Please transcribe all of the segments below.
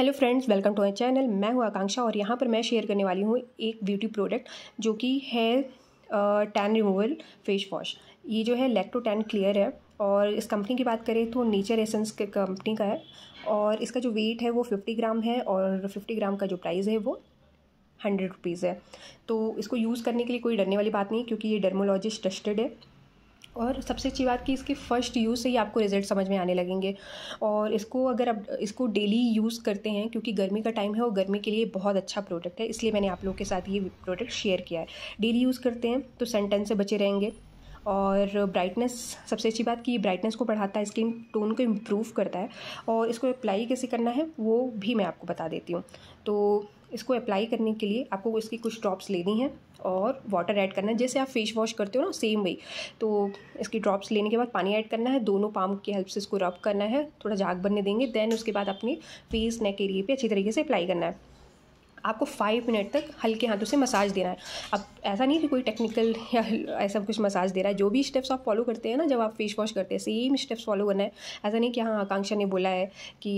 hello friends welcome to my channel मैं हूँ आकांक्षा और यहाँ पर मैं शेयर करने वाली हूँ एक ब्यूटी प्रोडक्ट जो कि है टैन रिमूवल फेस वॉश ये जो है लेक्टो टैन क्लियर है और इस कंपनी की बात करें तो नेचर एसेंस के कंपनी का है और इसका जो वेट है वो फिफ्टी ग्राम है और फिफ्टी ग्राम का जो प्राइस है वो हंड्रेड रुपीज़ है तो इसको यूज़ करने के लिए कोई डरने वाली बात नहीं क्योंकि ये डर्मोलॉजिस्ट ट्रस्टेड है और सबसे अच्छी बात कि इसके फर्स्ट यूज़ से ही आपको रिजल्ट समझ में आने लगेंगे और इसको अगर आप इसको डेली यूज़ करते हैं क्योंकि गर्मी का टाइम है और गर्मी के लिए बहुत अच्छा प्रोडक्ट है इसलिए मैंने आप लोगों के साथ ये प्रोडक्ट शेयर किया है डेली यूज़ करते हैं तो सेंटेंस से बचे रहेंगे और ब्राइटनेस सबसे अच्छी बात कि ब्राइटनेस को बढ़ाता है स्किन टोन को इम्प्रूव करता है और इसको अप्लाई कैसे करना है वो भी मैं आपको बता देती हूँ तो इसको अप्लाई करने के लिए आपको इसकी कुछ ड्रॉप्स लेनी है और वाटर ऐड करना है जैसे आप फेस वॉश करते हो ना सेम वे तो इसकी ड्रॉप्स लेने के बाद पानी ऐड करना है दोनों पाम की हेल्प से इसको रब करना है थोड़ा झाग बनने देंगे देन उसके बाद अपनी फेस नेक एरिए पे अच्छी तरीके से अप्लाई करना है आपको फाइव मिनट तक हल्के हाथों से मसाज देना है अब ऐसा नहीं कि कोई टेक्निकल या ऐसा कुछ मसाज दे रहा है जो भी स्टेप्स आप फॉलो करते हैं ना जब आप फेस वॉश करते हैं सेम स्टेप्स फॉलो करना है ऐसा नहीं कि हाँ आकांक्षा ने बोला है कि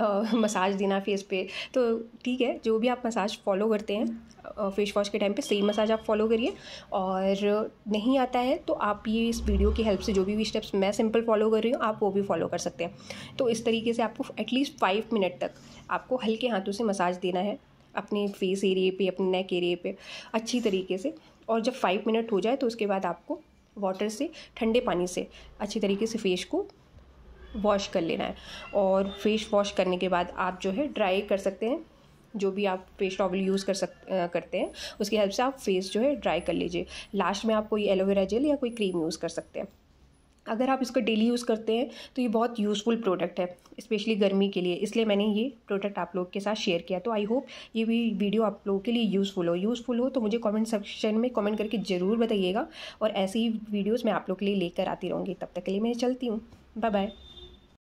मसाज देना फेस पे तो ठीक है जो भी आप मसाज फॉलो करते हैं फेस वॉश के टाइम पे सेम मसाज आप फॉलो करिए और नहीं आता है तो आप ये इस वीडियो की हेल्प से जो भी स्टेप्स मैं सिंपल फॉलो कर रही हूँ आप वो भी फॉलो कर सकते हैं तो इस तरीके से आपको एटलीस्ट फाइव मिनट तक आपको हल्के हाथों से मसाज देना है अपने फेस एरिए पे अपने नेक एरिए पे अच्छी तरीके से और जब फाइव मिनट हो जाए तो उसके बाद आपको वाटर से ठंडे पानी से अच्छी तरीके से फेस को वॉश कर लेना है और फेस वॉश करने के बाद आप जो है ड्राई कर सकते हैं जो भी आप फेस टॉवल यूज़ कर सक आ, करते हैं उसकी हेल्प से आप फेस जो है ड्राई कर लीजिए लास्ट में आप कोई एलोवेरा जेल या कोई क्रीम यूज़ कर सकते हैं अगर आप इसका डेली यूज़ करते हैं तो ये बहुत यूज़फुल प्रोडक्ट है स्पेशली गर्मी के लिए इसलिए मैंने ये प्रोडक्ट आप लोग के साथ शेयर किया तो आई होप ये भी वीडियो आप लोगों के लिए यूज़फुल हो यूज़फुल हो तो मुझे कमेंट सेक्शन में कमेंट करके ज़रूर बताइएगा और ऐसी ही वीडियोज़ मैं आप लोग के लिए लेकर आती रहूँगी तब तक के लिए मैं चलती हूँ बाय बाय